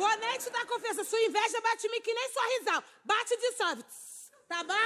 Bonete da confiança, sua inveja bate em mim que nem sorrisal. Bate de dissolve. Tá bom?